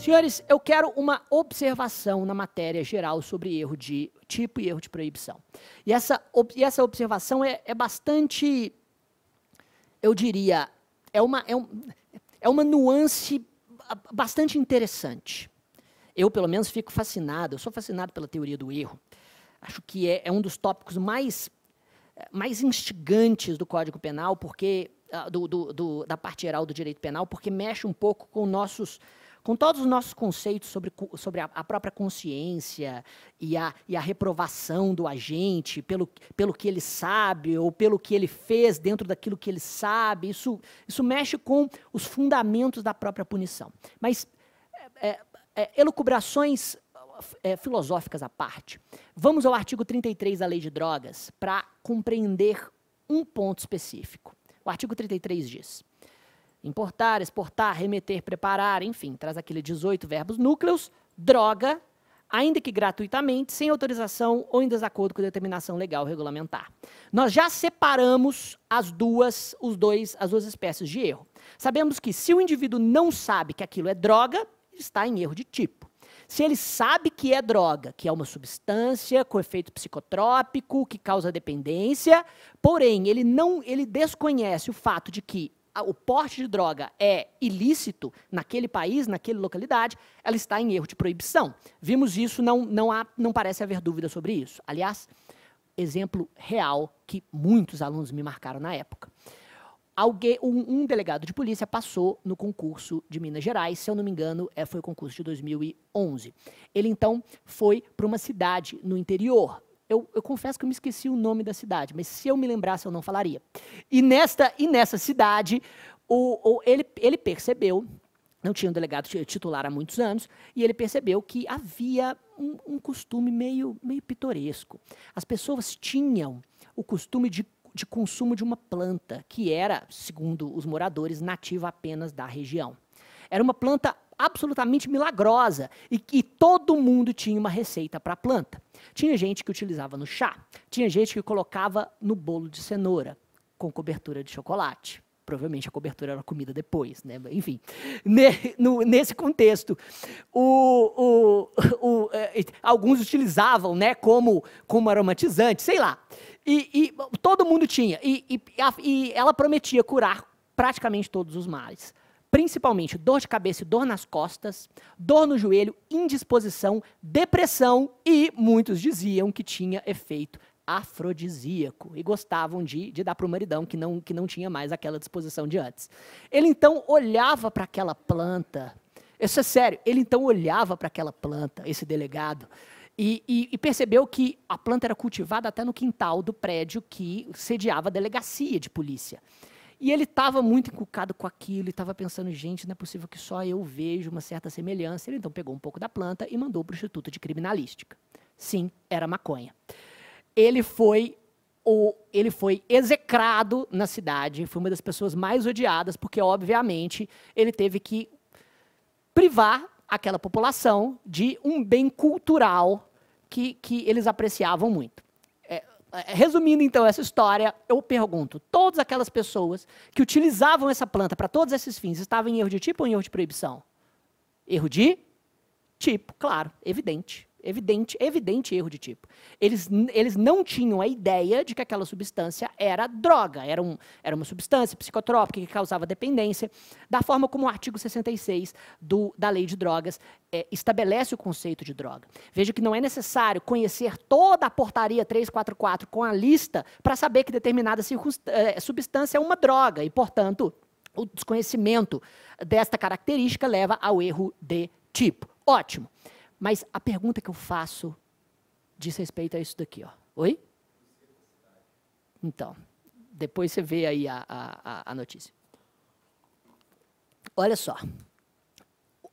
Senhores, eu quero uma observação na matéria geral sobre erro de tipo e erro de proibição. E essa, e essa observação é, é bastante, eu diria, é uma, é, um, é uma nuance bastante interessante. Eu, pelo menos, fico fascinado, eu sou fascinado pela teoria do erro. Acho que é, é um dos tópicos mais, mais instigantes do Código Penal, porque ah, do, do, do, da parte geral do direito penal, porque mexe um pouco com nossos com todos os nossos conceitos sobre, sobre a, a, própria consciência e a, e a reprovação do agente pelo, pelo que ele sabe ou pelo que ele fez dentro daquilo que ele sabe, isso, isso mexe com os fundamentos da própria punição. Mas é, é, é elucubrações é, filosóficas à parte, vamos ao artigo 33 da Lei de Drogas para compreender um ponto específico. O artigo 33 diz. Importar, exportar, remeter, preparar, enfim, traz aquele 18 verbos núcleos, droga, ainda que gratuitamente, sem autorização ou em desacordo com determinação legal regulamentar. Nós já separamos as duas, os dois, as duas espécies de erro. Sabemos que se o indivíduo não sabe que aquilo é droga, está em erro de tipo. Se ele sabe que é droga, que é uma substância com efeito psicotrópico, que causa dependência, porém ele não, ele desconhece o fato de que o porte de droga é ilícito naquele país, naquela localidade, ela está em erro de proibição. Vimos isso, não, não, há, não parece haver dúvida sobre isso. Aliás, exemplo real que muitos alunos me marcaram na época. Alguém, um, um, delegado de polícia passou no concurso de Minas Gerais, se eu não me engano, é, foi o concurso de 2011. Ele então foi para uma cidade no interior eu, eu, confesso que eu me esqueci o nome da cidade, mas se eu me lembrasse, eu não falaria. E, nesta, e nessa cidade, o, o, ele, ele percebeu não tinha um delegado titular há muitos anos, e ele percebeu que havia um, um, costume meio, meio pitoresco. As pessoas tinham o costume de, de consumo de uma planta, que era, segundo os moradores, nativa apenas da região. Era uma planta absolutamente milagrosa e que todo mundo tinha uma receita para a planta. Tinha gente que utilizava no chá, tinha gente que colocava no bolo de cenoura com cobertura de chocolate. Provavelmente a cobertura era comida depois, né? Enfim, ne, no, nesse contexto, o, o, o, é, alguns utilizavam, né, como, como aromatizante, sei lá. E, e todo mundo tinha. E, e, a, e ela prometia curar praticamente todos os males principalmente dor de cabeça e dor nas costas, dor no joelho, indisposição, depressão e muitos diziam que tinha efeito afrodisíaco e gostavam de, de dar para o maridão que não, que não tinha mais aquela disposição de antes. Ele então olhava para aquela planta, isso é sério, ele então olhava para aquela planta, esse delegado, e, e, e, percebeu que a planta era cultivada até no quintal do prédio que sediava a delegacia de polícia. E ele estava muito encucado com aquilo e estava pensando, gente, não é possível que só eu veja uma certa semelhança. Ele então pegou um pouco da planta e mandou para o Instituto de Criminalística. Sim, era maconha. Ele foi o, ele foi execrado na cidade, foi uma das pessoas mais odiadas, porque, obviamente, ele teve que privar aquela população de um bem cultural que, que eles apreciavam muito. É, resumindo então essa história, eu pergunto: todas aquelas pessoas que utilizavam essa planta para todos esses fins estavam em erro de tipo ou em erro de proibição? Erro de tipo, claro, evidente. Evidente, evidente erro de tipo. Eles, eles não tinham a ideia de que aquela substância era droga, era, um, era uma substância psicotrópica que causava dependência, da forma como o artigo 66 do, da Lei de Drogas é, estabelece o conceito de droga. Veja que não é necessário conhecer toda a portaria 344 com a lista para saber que determinada é, substância é uma droga e, portanto, o desconhecimento desta característica leva ao erro de tipo. Ótimo. Mas a pergunta que eu faço diz respeito a isso daqui. Ó. Oi? Então, depois você vê aí a, a, a notícia. Olha só.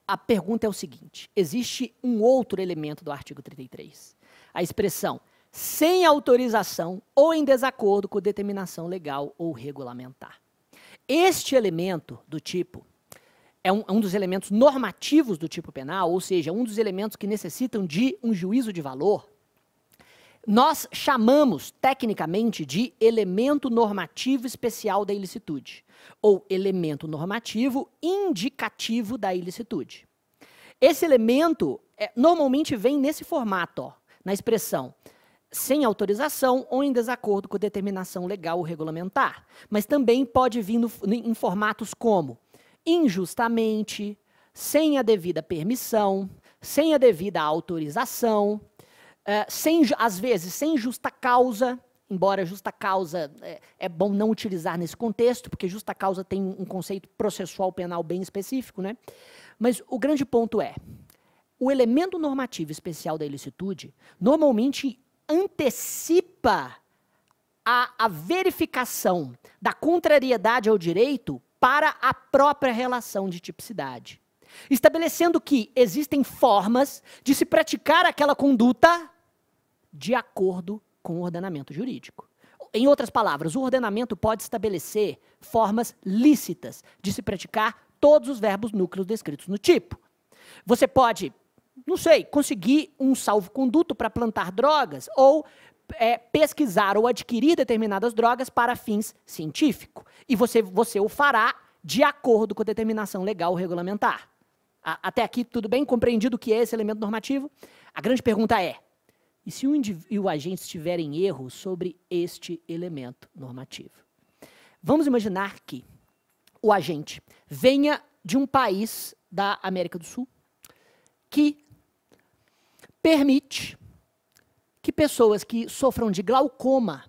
A pergunta é o seguinte: existe um outro elemento do artigo 33. A expressão sem autorização ou em desacordo com determinação legal ou regulamentar. Este elemento do tipo é um, é um dos elementos normativos do tipo penal, ou seja, é um dos elementos que necessitam de um juízo de valor, nós chamamos tecnicamente de elemento normativo especial da ilicitude, ou elemento normativo indicativo da ilicitude. Esse elemento é, normalmente vem nesse formato, ó, na expressão sem autorização ou em desacordo com determinação legal ou regulamentar, mas também pode vir no, em formatos como injustamente, sem a devida permissão, sem a devida autorização, eh, sem, às vezes sem justa causa, embora justa causa é, é, bom não utilizar nesse contexto, porque justa causa tem um conceito processual penal bem específico, né? Mas o grande ponto é, o elemento normativo especial da ilicitude normalmente antecipa a, a verificação da contrariedade ao direito para a própria relação de tipicidade, estabelecendo que existem formas de se praticar aquela conduta de acordo com o ordenamento jurídico. Em outras palavras, o ordenamento pode estabelecer formas lícitas de se praticar todos os verbos núcleos descritos no tipo. Você pode, não sei, conseguir um salvo-conduto para plantar drogas ou é, pesquisar ou adquirir determinadas drogas para fins científicos. E você, você o fará de acordo com a determinação legal ou regulamentar. A, até aqui, tudo bem? Compreendido o que é esse elemento normativo? A grande pergunta é: e se o, e o agente estiver em erro sobre este elemento normativo? Vamos imaginar que o agente venha de um país da América do Sul que permite que pessoas que sofram de glaucoma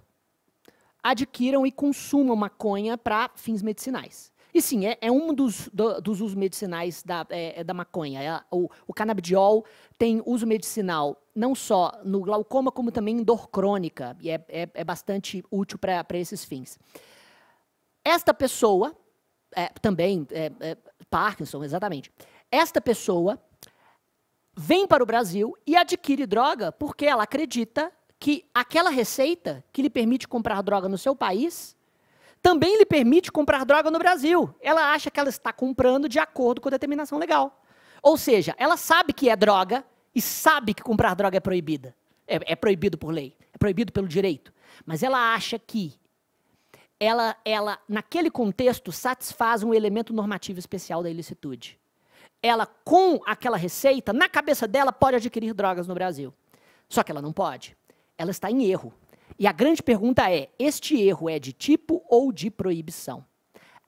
adquiram e consumam maconha para fins medicinais. E sim, é, é um dos, do, dos usos medicinais da, é, é da maconha. É, o, o canabidiol tem uso medicinal não só no glaucoma, como também em dor crônica, e é, é, é bastante útil para esses fins. Esta pessoa, é, também, Parkinson, exatamente, esta pessoa vem para o Brasil e adquire droga porque ela acredita que aquela receita que lhe permite comprar droga no seu país também lhe permite comprar droga no Brasil. Ela acha que ela está comprando de acordo com a determinação legal. Ou seja, ela sabe que é droga e sabe que comprar droga é proibida. É, é proibido por lei, é proibido pelo direito. Mas ela acha que ela, ela, naquele contexto, satisfaz um elemento normativo especial da ilicitude ela com aquela receita, na cabeça dela, pode adquirir drogas no Brasil. Só que ela não pode. Ela está em erro. E a grande pergunta é: este erro é de tipo ou de proibição?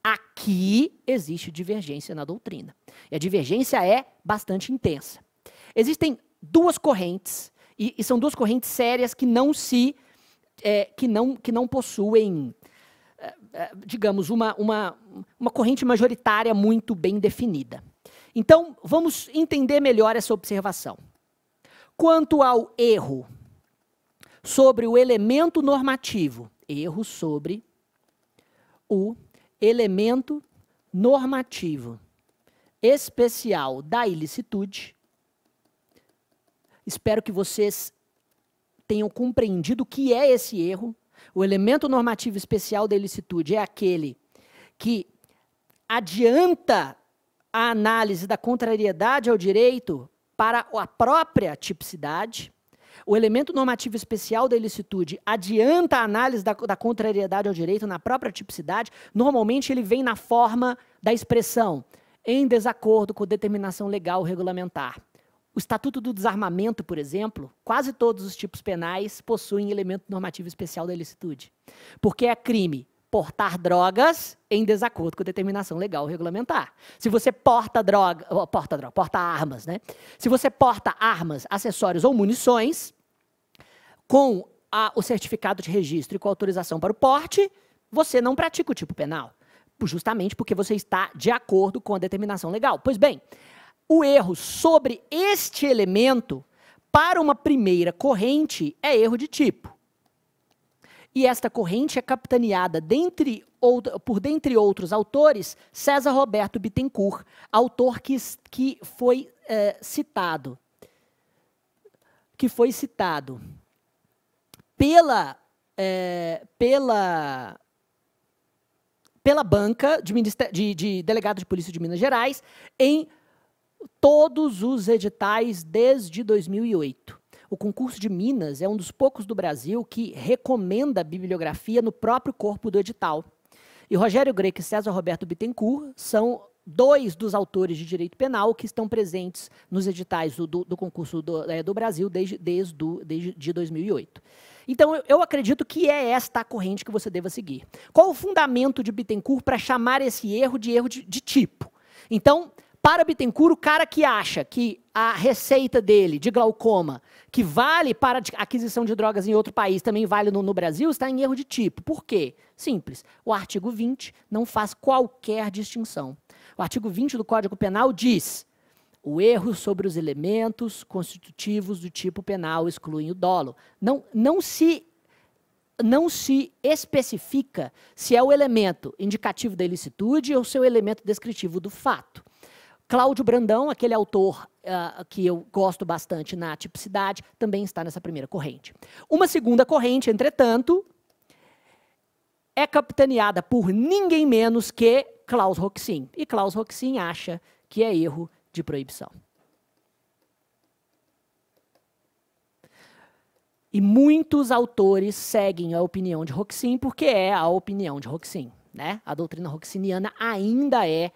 Aqui existe divergência na doutrina. E a divergência é bastante intensa. Existem duas correntes, e, e são duas correntes sérias que não se. É, que, não, que não possuem é, é, digamos, uma, uma, uma corrente majoritária muito bem definida. Então, vamos entender melhor essa observação. Quanto ao erro sobre o elemento normativo, erro sobre o elemento normativo especial da ilicitude, espero que vocês tenham compreendido o que é esse erro. O elemento normativo especial da ilicitude é aquele que adianta a análise da contrariedade ao direito para a própria tipicidade. O elemento normativo especial da ilicitude adianta a análise da, da contrariedade ao direito na própria tipicidade. Normalmente, ele vem na forma da expressão em desacordo com determinação legal regulamentar. O Estatuto do Desarmamento, por exemplo, quase todos os tipos penais possuem elemento normativo especial da ilicitude, porque é crime portar drogas em desacordo com a determinação legal regulamentar. Se você porta droga, porta droga, porta armas, né? Se você porta armas, acessórios ou munições com a, o certificado de registro e com autorização para o porte, você não pratica o tipo penal, justamente porque você está de acordo com a determinação legal. Pois bem, o erro sobre este elemento para uma primeira corrente é erro de tipo. E esta corrente é capitaneada, dentre por dentre outros autores, César Roberto Bittencourt, autor que, que foi é, citado. Que foi citado pela, é, pela, pela banca de, de, de delegado de polícia de Minas Gerais em todos os editais desde 2008. O concurso de Minas é um dos poucos do Brasil que recomenda a bibliografia no próprio corpo do edital. E Rogério Greco e César Roberto Bittencourt são dois dos autores de direito penal que estão presentes nos editais do, do concurso do, é, do, Brasil desde, desde, do, desde de 2008. Então, eu, eu acredito que é esta a corrente que você deva seguir. Qual o fundamento de Bittencourt para chamar esse erro de erro de, de tipo? Então, para Bittencourt, o cara que acha que a receita dele de glaucoma, que vale para aquisição de drogas em outro país, também vale no, no, Brasil, está em erro de tipo. Por quê? Simples. O artigo 20 não faz qualquer distinção. O artigo 20 do Código Penal diz: o erro sobre os elementos constitutivos do tipo penal exclui o dolo. Não, não se não se especifica se é o elemento indicativo da ilicitude ou se é o elemento descritivo do fato. Cláudio Brandão, aquele autor uh, que eu gosto bastante na tipicidade, também está nessa primeira corrente. Uma segunda corrente, entretanto, é capitaneada por ninguém menos que Klaus Roxin. E Klaus Roxin acha que é erro de proibição. E muitos autores seguem a opinião de Roxin, porque é a opinião de Roxin. Né? A doutrina roxiniana ainda é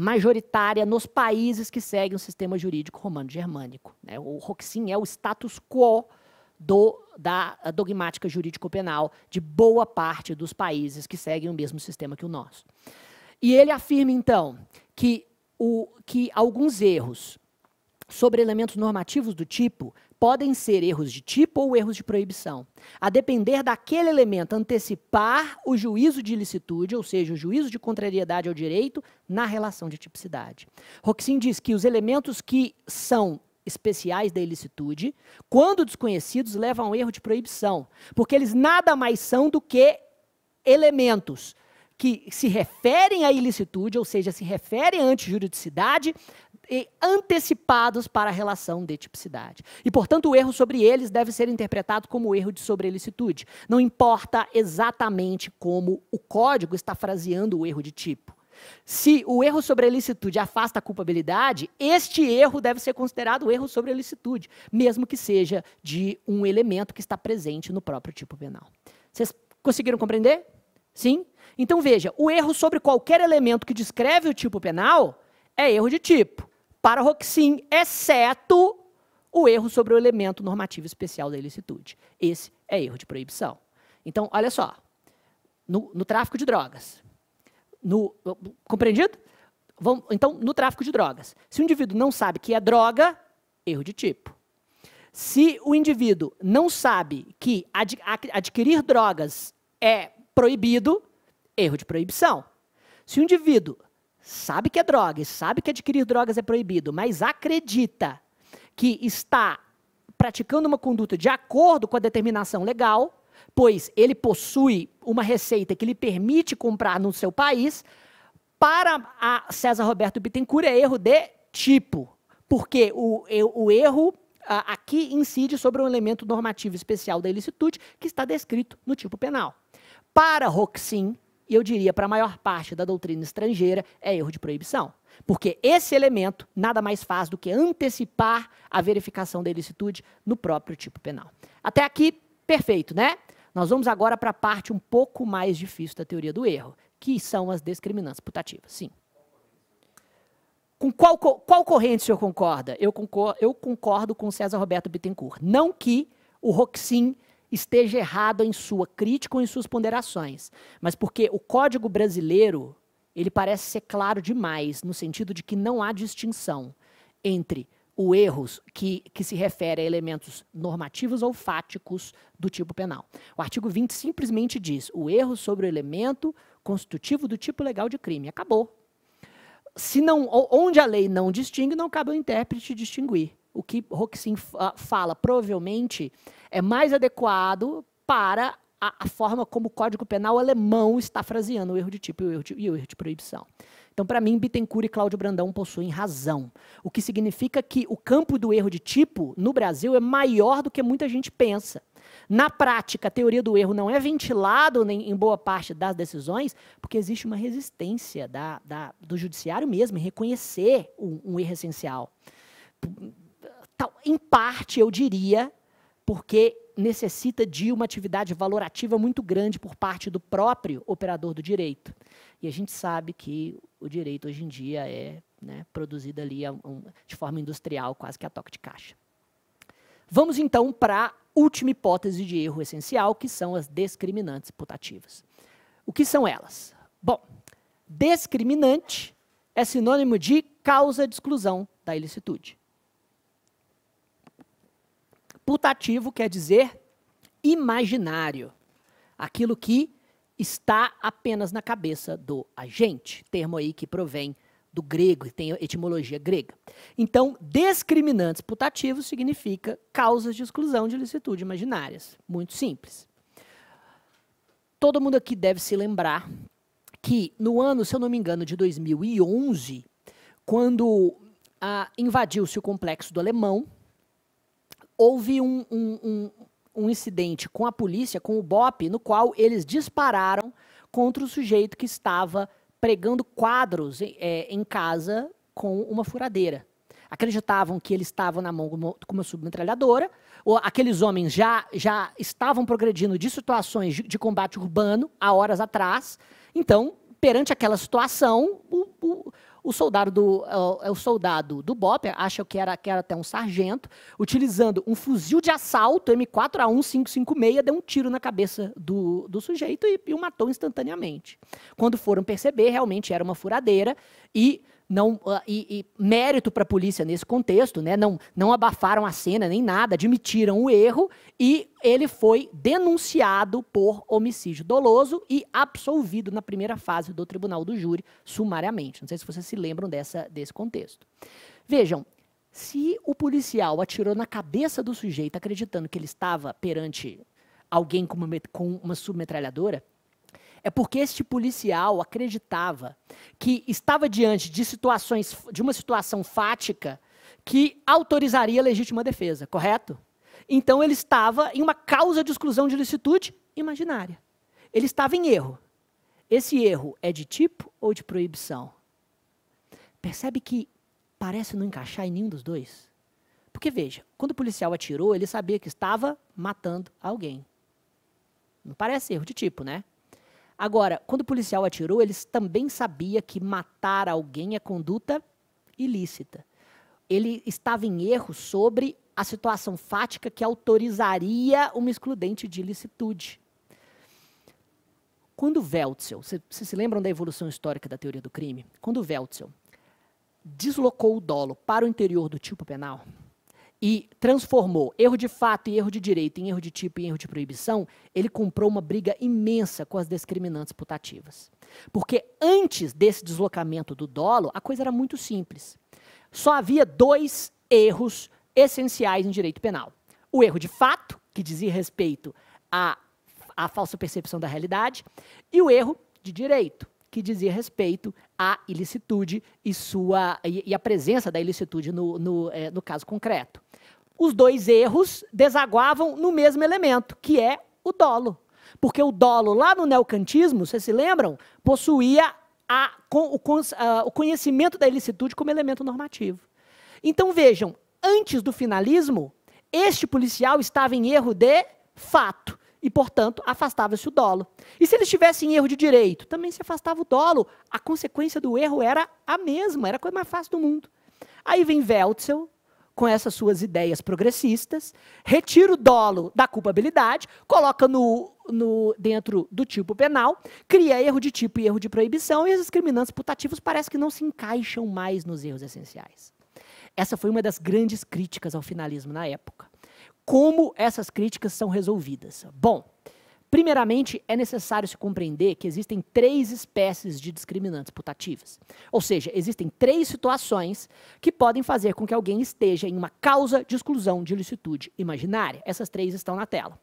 majoritária nos países que seguem o sistema jurídico romano-germânico. Né? O Roxin é o status quo do, da dogmática jurídico-penal de boa parte dos países que seguem o mesmo sistema que o nosso. E ele afirma, então, que, o, que alguns erros sobre elementos normativos do tipo podem ser erros de tipo ou erros de proibição. A depender daquele elemento antecipar o juízo de ilicitude, ou seja, o juízo de contrariedade ao direito, na relação de tipicidade. Roxin diz que os elementos que são especiais da ilicitude, quando desconhecidos, levam ao erro de proibição, porque eles nada mais são do que elementos que se referem à ilicitude, ou seja, se referem à antijuridicidade, antecipados para a relação de tipicidade. E, portanto, o erro sobre eles deve ser interpretado como erro de sobrelicitude. Não importa exatamente como o código está fraseando o erro de tipo. Se o erro sobre a licitude afasta a culpabilidade, este erro deve ser considerado erro sobre a licitude, mesmo que seja de um elemento que está presente no próprio tipo penal. Vocês conseguiram compreender? Sim? Então veja, o erro sobre qualquer elemento que descreve o tipo penal é erro de tipo para Roxin, exceto o erro sobre o elemento normativo especial da ilicitude. Esse é erro de proibição. Então, olha só. No, no tráfico de drogas. No, compreendido? então, no tráfico de drogas. Se o indivíduo não sabe que é droga, erro de tipo. Se o indivíduo não sabe que ad, adquirir drogas é proibido, erro de proibição. Se o indivíduo sabe que é droga, sabe que adquirir drogas é proibido, mas acredita que está praticando uma conduta de acordo com a determinação legal, pois ele possui uma receita que lhe permite comprar no seu país, para a César Roberto Bittencourt é erro de tipo, porque o, o erro a, aqui incide sobre um elemento normativo especial da ilicitude que está descrito no tipo penal. Para Roxin, e eu diria para a maior parte da doutrina estrangeira, é erro de proibição. Porque esse elemento nada mais faz do que antecipar a verificação da ilicitude no próprio tipo penal. Até aqui, perfeito, né? Nós vamos agora para a parte um pouco mais difícil da teoria do erro, que são as discriminantes putativas. Sim. Com qual, qual corrente o senhor concorda? Eu concordo, eu concordo com César Roberto Bittencourt. Não que o Roxin esteja errado em sua crítica ou em suas ponderações, mas porque o Código brasileiro ele parece ser claro demais no sentido de que não há distinção entre o erros que, que se refere a elementos normativos ou fáticos do tipo penal. O artigo 20 simplesmente diz o erro sobre o elemento constitutivo do tipo legal de crime. Acabou. Se não, onde a lei não distingue, não cabe ao intérprete distinguir o que Roxin fala provavelmente é mais adequado para a, a, forma como o Código Penal alemão está fraseando o erro de tipo e o erro de, e o erro de proibição. Então, para mim, Bittencourt e Cláudio Brandão possuem razão. O que significa que o campo do erro de tipo no Brasil é maior do que muita gente pensa. Na prática, a teoria do erro não é ventilada em boa parte das decisões, porque existe uma resistência da, da, do judiciário mesmo em reconhecer um, um erro essencial em parte, eu diria, porque necessita de uma atividade valorativa muito grande por parte do próprio operador do direito. E a gente sabe que o direito hoje em dia é né, produzido ali é de forma industrial, quase que a toque de caixa. Vamos então para a última hipótese de erro essencial, que são as discriminantes putativas. O que são elas? Bom, discriminante é sinônimo de causa de exclusão da ilicitude. Putativo quer dizer imaginário, aquilo que está apenas na cabeça do agente, termo aí que provém do grego e tem etimologia grega. Então, discriminantes putativos significa causas de exclusão de licitude imaginárias. Muito simples. Todo mundo aqui deve se lembrar que no ano, se eu não me engano, de 2011, quando ah, invadiu-se o complexo do Alemão, houve um, um, um, um incidente com a polícia, com o BOP, no qual eles dispararam contra o sujeito que estava pregando quadros é, em casa com uma furadeira. Acreditavam que ele estava na mão com uma, submetralhadora, ou aqueles homens já, já estavam progredindo de situações de, de combate urbano há horas atrás. Então, perante aquela situação, o, o, o soldado do, é é o, soldado do BOP, acha que era, que era até um sargento, utilizando um fuzil de assalto M4A1556, deu um tiro na cabeça do, do sujeito e, e o matou instantaneamente. Quando foram perceber, realmente era uma furadeira e não ah, e, e, mérito para a polícia nesse contexto, né? Não, não abafaram a cena nem nada, admitiram o erro e ele foi denunciado por homicídio doloso e absolvido na primeira fase do tribunal do júri sumariamente. Não sei se vocês se lembram dessa, desse contexto. Vejam, se o policial atirou na cabeça do sujeito acreditando que ele estava perante alguém com uma, com uma submetralhadora, é porque este policial acreditava que estava diante de situações de uma situação fática que autorizaria a legítima defesa, correto? Então ele estava em uma causa de exclusão de licitude imaginária. Ele estava em erro. Esse erro é de tipo ou de proibição? Percebe que parece não encaixar em nenhum dos dois? Porque veja, quando o policial atirou, ele sabia que estava matando alguém. Não parece erro de tipo, né? Agora, quando o policial atirou, eles também sabia que matar alguém é conduta ilícita. Ele estava em erro sobre a situação fática que autorizaria uma excludente de ilicitude. Quando Veltzel, vocês se lembram da evolução histórica da teoria do crime? Quando Veltzel deslocou o dolo para o interior do tipo penal, e transformou erro de fato e erro de direito em erro de tipo e erro de proibição, ele comprou uma briga imensa com as discriminantes putativas. Porque antes desse deslocamento do dolo, a coisa era muito simples. Só havia dois erros essenciais em direito penal: o erro de fato, que dizia respeito à, à falsa percepção da realidade, e o erro de direito, que dizia respeito a ilicitude e, sua, e, e a presença da ilicitude no, no, é, no caso concreto. Os dois erros desaguavam no mesmo elemento, que é o dolo. Porque o dolo, lá no neocantismo, vocês se lembram, possuía a, o, a, o conhecimento da ilicitude como elemento normativo. Então vejam, antes do finalismo, este policial estava em erro de fato e, portanto, afastava-se o dolo. E se eles tivessem erro de direito, também se afastava o dolo. A consequência do erro era a mesma, era a coisa mais fácil do mundo. Aí vem Veltzel com essas suas ideias progressistas, retira o dolo da culpabilidade, coloca no, no, dentro do tipo penal, cria erro de tipo e erro de proibição, e os discriminantes putativos parece que não se encaixam mais nos erros essenciais. Essa foi uma das grandes críticas ao finalismo na época como essas críticas são resolvidas? Bom, primeiramente é necessário se compreender que existem três espécies de discriminantes putativas. Ou seja, existem três situações que podem fazer com que alguém esteja em uma causa de exclusão de ilicitude imaginária. Essas três estão na tela.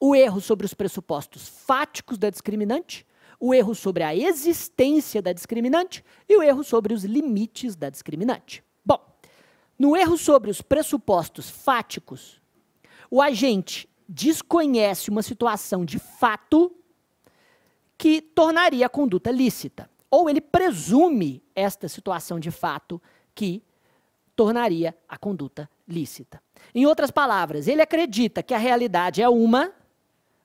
O erro sobre os pressupostos fáticos da discriminante, o erro sobre a existência da discriminante e o erro sobre os limites da discriminante. No erro sobre os pressupostos fáticos, o agente desconhece uma situação de fato que tornaria a conduta lícita. Ou ele presume esta situação de fato que tornaria a conduta lícita. Em outras palavras, ele acredita que a realidade é uma,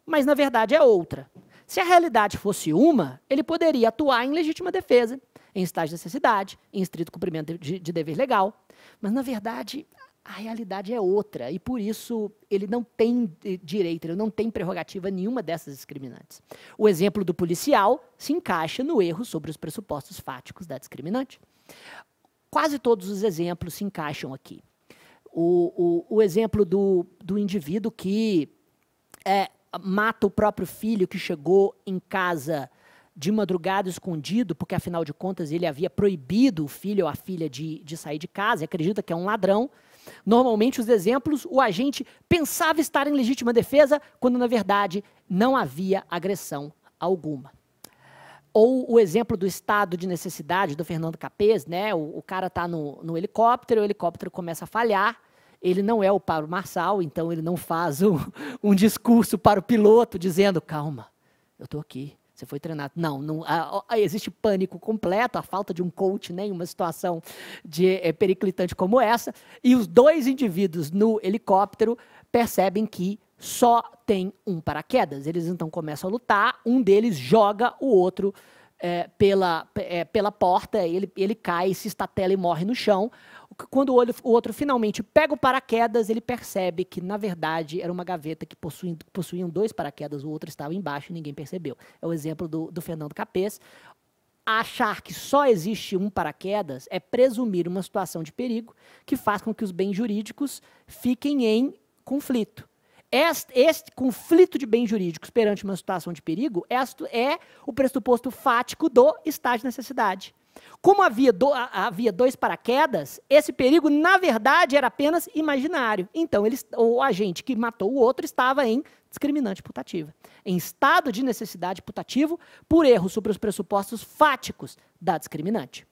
mas na verdade é outra. Se a realidade fosse uma, ele poderia atuar em legítima defesa, em estágio de necessidade, em estrito cumprimento de, de dever legal. Mas, na verdade, a realidade é outra. E por isso ele não tem direito, ele não tem prerrogativa nenhuma dessas discriminantes. O exemplo do policial se encaixa no erro sobre os pressupostos fáticos da discriminante. Quase todos os exemplos se encaixam aqui. O, o, o exemplo do, do indivíduo que é, mata o próprio filho que chegou em casa de madrugada escondido, porque afinal de contas ele havia proibido o filho ou a filha de, de sair de casa, e acredita que é um ladrão. Normalmente, os exemplos, o agente pensava estar em legítima defesa, quando na verdade não havia agressão alguma. Ou o exemplo do estado de necessidade do Fernando Capês, né? O, o cara está no, no helicóptero, o helicóptero começa a falhar, ele não é o Pablo Marçal, então ele não faz um, um discurso para o piloto dizendo: calma, eu estou aqui, você foi treinado. Não, não a, a, existe pânico completo, a falta de um coach, nem né, uma situação de é, periclitante como essa. E os dois indivíduos no helicóptero percebem que só tem um paraquedas. Eles então começam a lutar, um deles joga o outro é, pela, é, pela porta, ele, ele cai, se estatela e morre no chão. Quando o, o outro finalmente pega o paraquedas, ele percebe que, na verdade, era uma gaveta que possuía, possuíam dois paraquedas, o outro estava embaixo e ninguém percebeu. É o exemplo do, do Fernando Capês. Achar que só existe um paraquedas é presumir uma situação de perigo que faz com que os bens jurídicos fiquem em conflito. Este, este, conflito de bens jurídicos perante uma situação de perigo é, é o pressuposto fático do estado de necessidade. Como havia, do, havia dois paraquedas, esse perigo, na verdade, era apenas imaginário. Então, ele, o agente que matou o outro estava em discriminante putativa, em estado de necessidade putativo por erro sobre os pressupostos fáticos da discriminante.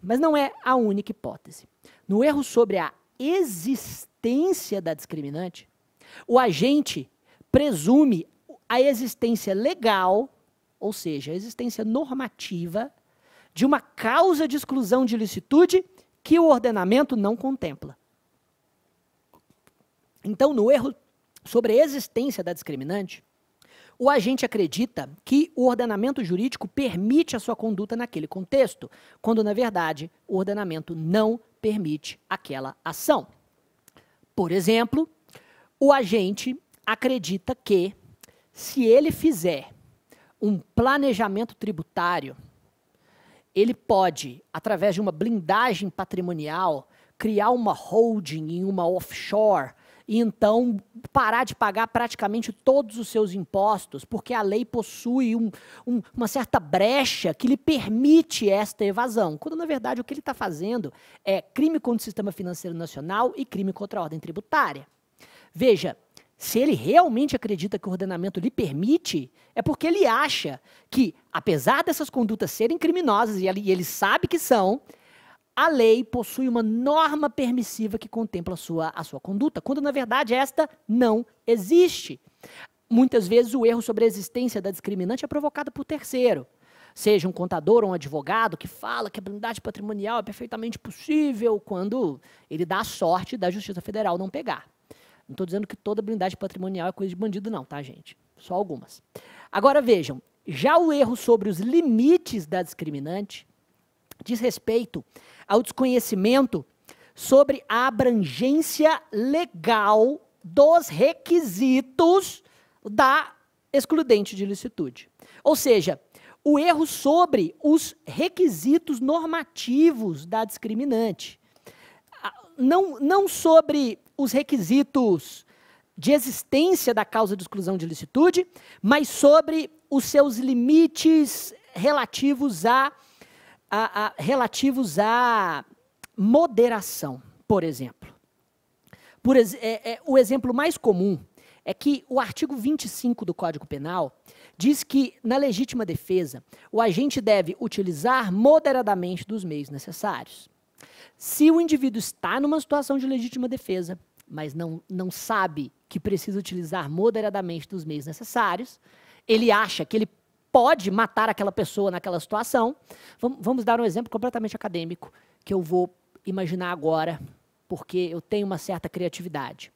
Mas não é a única hipótese. No erro sobre a existência da discriminante, o agente presume a existência legal, ou seja, a existência normativa, de uma causa de exclusão de ilicitude que o ordenamento não contempla. Então, no erro sobre a existência da discriminante, o agente acredita que o ordenamento jurídico permite a sua conduta naquele contexto, quando, na verdade, o ordenamento não permite aquela ação. Por exemplo, o agente acredita que, se ele fizer um planejamento tributário, ele pode, através de uma blindagem patrimonial, criar uma holding em uma offshore e então parar de pagar praticamente todos os seus impostos, porque a lei possui um, um, uma certa brecha que lhe permite esta evasão, quando na verdade o que ele está fazendo é crime contra o sistema financeiro nacional e crime contra a ordem tributária. Veja, se ele realmente acredita que o ordenamento lhe permite, é porque ele acha que, apesar dessas condutas serem criminosas, e ele, sabe que são, a lei possui uma norma permissiva que contempla a sua, a sua conduta, quando na verdade esta não existe. Muitas vezes o erro sobre a existência da discriminante é provocado por terceiro seja um contador ou um advogado que fala que a blindagem patrimonial é perfeitamente possível quando ele dá a sorte da Justiça Federal não pegar. Não estou dizendo que toda blindagem patrimonial é coisa de bandido, não, tá, gente? Só algumas. Agora vejam, já o erro sobre os limites da discriminante diz respeito ao desconhecimento sobre a abrangência legal dos requisitos da excludente de licitude. Ou seja, o erro sobre os requisitos normativos da discriminante. Ah, não, não sobre os requisitos de existência da causa de exclusão de ilicitude, mas sobre os seus limites relativos a, a, a relativos à moderação, por exemplo. Por, é, é, o exemplo mais comum é que o artigo 25 do Código Penal diz que, na legítima defesa, o agente deve utilizar moderadamente dos meios necessários. Se o indivíduo está numa situação de legítima defesa, mas não, não sabe que precisa utilizar moderadamente dos meios necessários, ele acha que ele pode matar aquela pessoa naquela situação. Vamos, dar um exemplo completamente acadêmico que eu vou imaginar agora, porque eu tenho uma certa criatividade.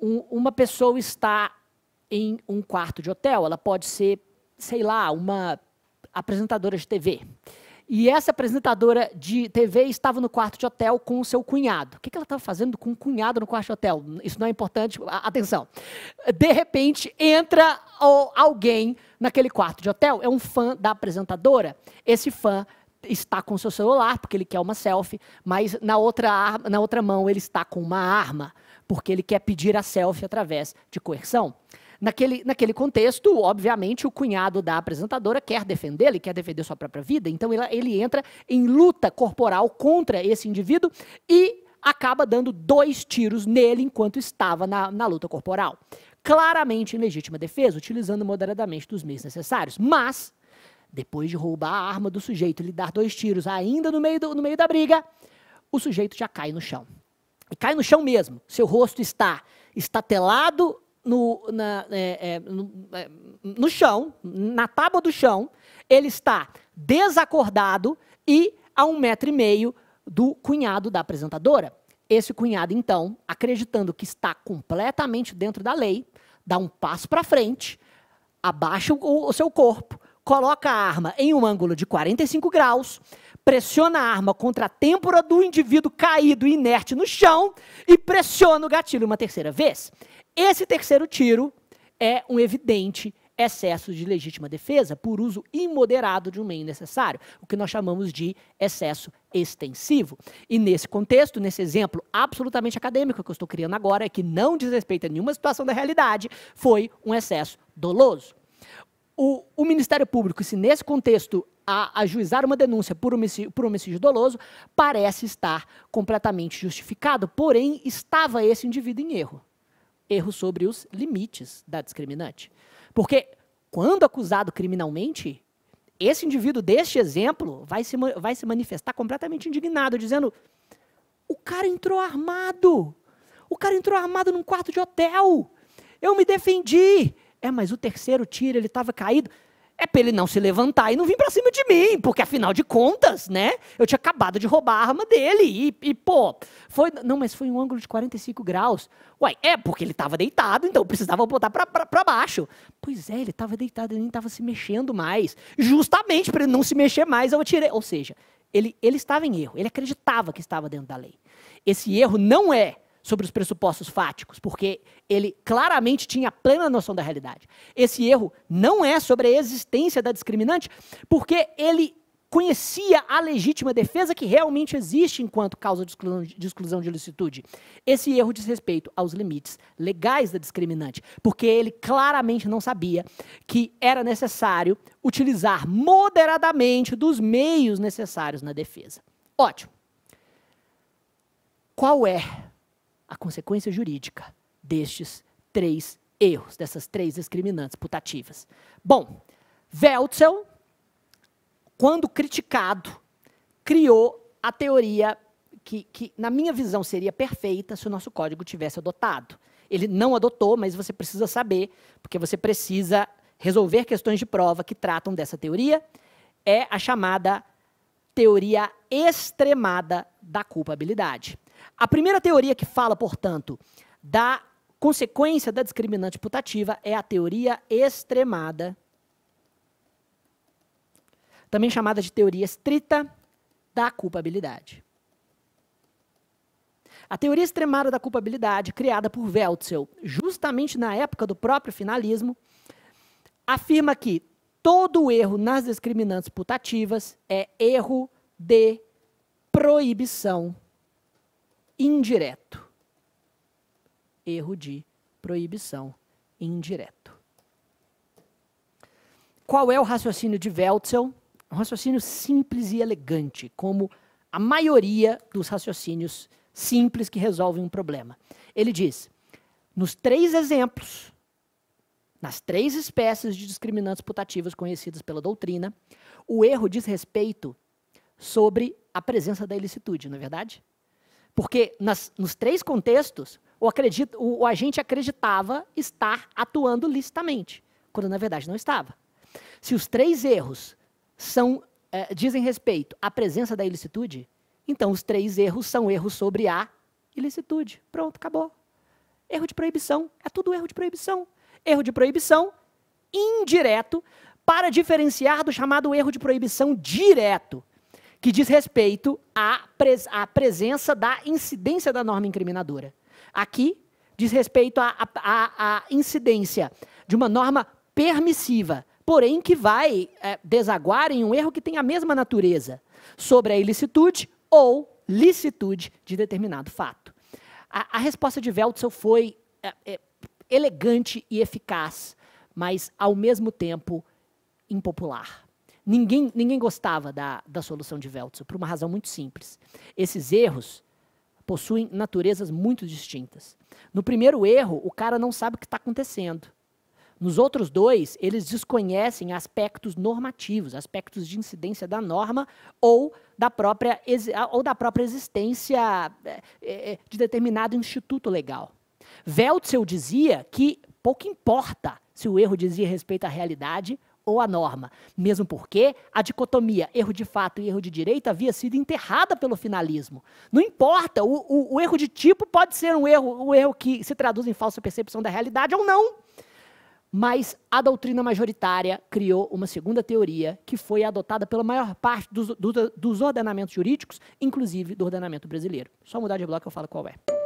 Um, uma pessoa está em um quarto de hotel, ela pode ser, sei lá, uma apresentadora de TV. E essa apresentadora de TV estava no quarto de hotel com o seu cunhado. O que ela estava fazendo com o cunhado no quarto de hotel? Isso não é importante, atenção. De repente, entra alguém naquele quarto de hotel, é um fã da apresentadora. Esse fã está com seu celular, porque ele quer uma selfie, mas na outra, na outra mão ele está com uma arma, porque ele quer pedir a selfie através de coerção. Naquele, naquele contexto, obviamente, o cunhado da apresentadora quer defender, ele quer defender sua própria vida, então ele, ele entra em luta corporal contra esse indivíduo e acaba dando dois tiros nele enquanto estava na, na luta corporal. Claramente em legítima defesa, utilizando moderadamente dos meios necessários, mas depois de roubar a arma do sujeito e lhe dar dois tiros ainda no meio, do, no meio da briga, o sujeito já cai no chão. E cai no chão mesmo. Seu rosto está estatelado no, na, é, é, no, é, no chão, na tábua do chão, ele está desacordado e a um metro e meio do cunhado da apresentadora. Esse cunhado, então, acreditando que está completamente dentro da lei, dá um passo para frente, abaixa o, o seu corpo, coloca a arma em um ângulo de 45 graus, pressiona a arma contra a têmpora do indivíduo caído inerte no chão e pressiona o gatilho uma terceira vez. Esse terceiro tiro é um evidente excesso de legítima defesa por uso imoderado de um meio necessário, o que nós chamamos de excesso extensivo. E nesse contexto, nesse exemplo absolutamente acadêmico que eu estou criando agora, que não desrespeita nenhuma situação da realidade, foi um excesso doloso. O, o Ministério Público, se nesse contexto a ajuizar uma denúncia por homicídio, por homicídio doloso, parece estar completamente justificado, porém estava esse indivíduo em erro erro sobre os limites da discriminante. Porque quando acusado criminalmente, esse indivíduo deste exemplo vai se, vai se manifestar completamente indignado, dizendo: o cara entrou armado. O cara entrou armado num quarto de hotel. Eu me defendi. É, mas o terceiro tiro, ele estava caído é para ele não se levantar e não vir para cima de mim, porque afinal de contas, né? Eu tinha acabado de roubar a arma dele e, e, pô, foi não, mas foi um ângulo de 45 graus. Uai, é porque ele estava deitado, então eu precisava botar para baixo. Pois é, ele estava deitado, ele nem estava se mexendo mais. Justamente para ele não se mexer mais, eu atirei. Ou seja, ele ele estava em erro. Ele acreditava que estava dentro da lei. Esse erro não é sobre os pressupostos fáticos, porque ele claramente tinha plena noção da realidade. Esse erro não é sobre a existência da discriminante, porque ele conhecia a legítima defesa que realmente existe enquanto causa de exclusão de ilicitude. Esse erro diz respeito aos limites legais da discriminante, porque ele claramente não sabia que era necessário utilizar moderadamente dos meios necessários na defesa. Ótimo. Qual é a consequência jurídica destes três erros, dessas três discriminantes putativas. Bom, Welzel, quando criticado, criou a teoria que, que, na minha visão, seria perfeita se o nosso código tivesse adotado. Ele não adotou, mas você precisa saber, porque você precisa resolver questões de prova que tratam dessa teoria. É a chamada teoria extremada da culpabilidade. A primeira teoria que fala, portanto, da consequência da discriminante putativa é a teoria extremada, também chamada de teoria estrita da culpabilidade. A teoria extremada da culpabilidade, criada por Weltzel, justamente na época do próprio finalismo, afirma que todo erro nas discriminantes putativas é erro de proibição indireto. Erro de proibição indireto. Qual é o raciocínio de Welzel? Um raciocínio simples e elegante, como a maioria dos raciocínios simples que resolvem um problema. Ele diz: nos três exemplos, nas três espécies de discriminantes putativas conhecidas pela doutrina, o erro diz respeito sobre a presença da ilicitude, não é verdade? Porque nas, nos três contextos, o, acredito, o, o agente acreditava estar atuando licitamente, quando na verdade não estava. Se os três erros são, eh, dizem respeito à presença da ilicitude, então os três erros são erros sobre a ilicitude. Pronto, acabou. Erro de proibição, é tudo erro de proibição. Erro de proibição indireto para diferenciar do chamado erro de proibição direto, que diz respeito à, pres à presença da incidência da norma incriminadora. Aqui, diz respeito à, à, à incidência de uma norma permissiva, porém que vai é, desaguar em um erro que tem a mesma natureza, sobre a ilicitude ou licitude de determinado fato. A, a resposta de Veltzel foi é, é, elegante e eficaz, mas, ao mesmo tempo, impopular. Ninguém, ninguém gostava da, da solução de Veltzel, por uma razão muito simples. Esses erros possuem naturezas muito distintas. No primeiro erro, o cara não sabe o que está acontecendo. Nos outros dois, eles desconhecem aspectos normativos, aspectos de incidência da norma ou da própria, ou da própria existência é, é, de determinado instituto legal. Veltzel dizia que pouco importa se o erro dizia respeito à realidade ou a norma. Mesmo porque a dicotomia erro de fato e erro de direito havia sido enterrada pelo finalismo. Não importa, o, o, o erro de tipo pode ser um erro, o um erro que se traduz em falsa percepção da realidade ou não. Mas a doutrina majoritária criou uma segunda teoria que foi adotada pela maior parte dos, dos ordenamentos jurídicos, inclusive do ordenamento brasileiro. Só mudar de bloco eu falo qual é.